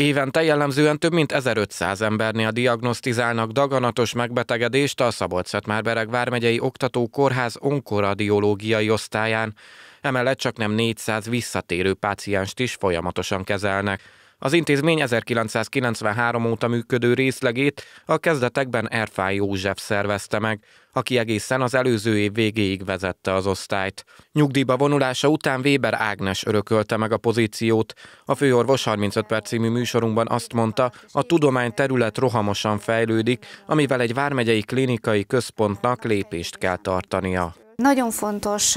Évente jellemzően több mint 1500 embernél diagnosztizálnak daganatos megbetegedést a szabolcs szatmárbereg vármegyei oktató kórház onkoradiológiai osztályán. Emellett csak nem 400 visszatérő pácienst is folyamatosan kezelnek. Az intézmény 1993 óta működő részlegét a kezdetekben Erfály József szervezte meg, aki egészen az előző év végéig vezette az osztályt. Nyugdíjba vonulása után Weber Ágnes örökölte meg a pozíciót. A főorvos 35 perc című műsorunkban azt mondta, a tudomány terület rohamosan fejlődik, amivel egy vármegyei klinikai központnak lépést kell tartania nagyon fontos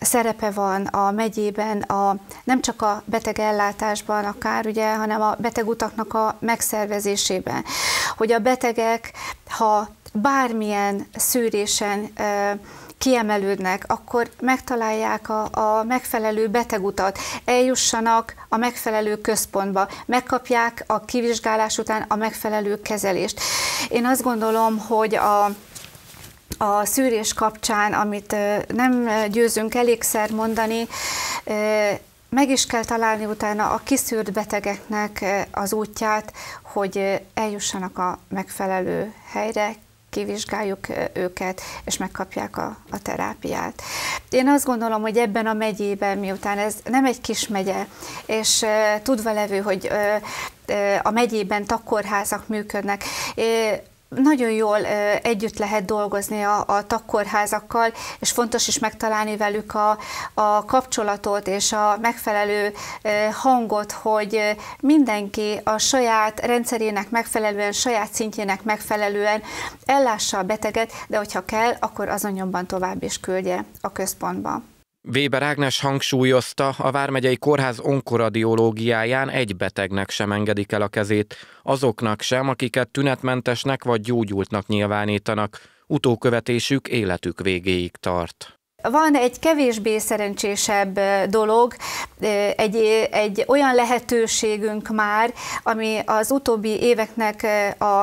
szerepe van a megyében, a, nem csak a beteg ellátásban, akár, ugye, hanem a betegutaknak a megszervezésében. Hogy a betegek, ha bármilyen szűrésen kiemelődnek, akkor megtalálják a, a megfelelő betegutat, eljussanak a megfelelő központba, megkapják a kivizsgálás után a megfelelő kezelést. Én azt gondolom, hogy a a szűrés kapcsán, amit nem győzünk elégszer mondani, meg is kell találni utána a kiszűrt betegeknek az útját, hogy eljussanak a megfelelő helyre, kivizsgáljuk őket, és megkapják a, a terápiát. Én azt gondolom, hogy ebben a megyében, miután ez nem egy kis megye, és tudva levő, hogy a megyében takkórházak működnek, nagyon jól együtt lehet dolgozni a, a tagkórházakkal, és fontos is megtalálni velük a, a kapcsolatot és a megfelelő hangot, hogy mindenki a saját rendszerének megfelelően, saját szintjének megfelelően ellássa a beteget, de hogyha kell, akkor azon tovább is küldje a központba. Weber Ágnes hangsúlyozta, a Vármegyei Kórház onkoradiológiáján egy betegnek sem engedik el a kezét, azoknak sem, akiket tünetmentesnek vagy gyógyultnak nyilvánítanak. Utókövetésük életük végéig tart. Van egy kevésbé szerencsésebb dolog, egy, egy olyan lehetőségünk már, ami az utóbbi éveknek a,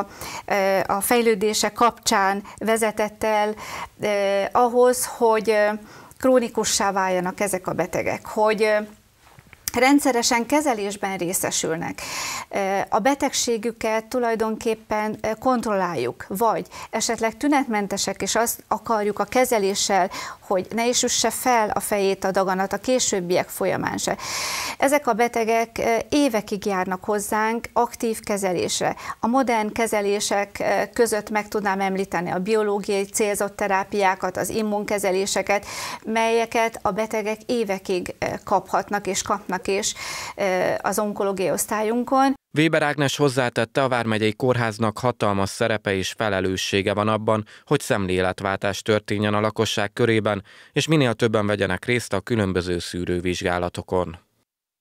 a fejlődése kapcsán vezetett el eh, ahhoz, hogy krónikussá váljanak ezek a betegek, hogy rendszeresen kezelésben részesülnek. A betegségüket tulajdonképpen kontrolláljuk, vagy esetleg tünetmentesek, és azt akarjuk a kezeléssel, hogy ne is üsse fel a fejét a daganat a későbbiek folyamán se. Ezek a betegek évekig járnak hozzánk aktív kezelésre. A modern kezelések között meg tudnám említeni a biológiai célzott terápiákat, az immunkezeléseket, melyeket a betegek évekig kaphatnak és kapnak és az onkológiai osztályunkon. Weber Ágnes hozzátette, a Vármegyei Kórháznak hatalmas szerepe és felelőssége van abban, hogy szemléletváltás történjen a lakosság körében, és minél többen vegyenek részt a különböző szűrővizsgálatokon.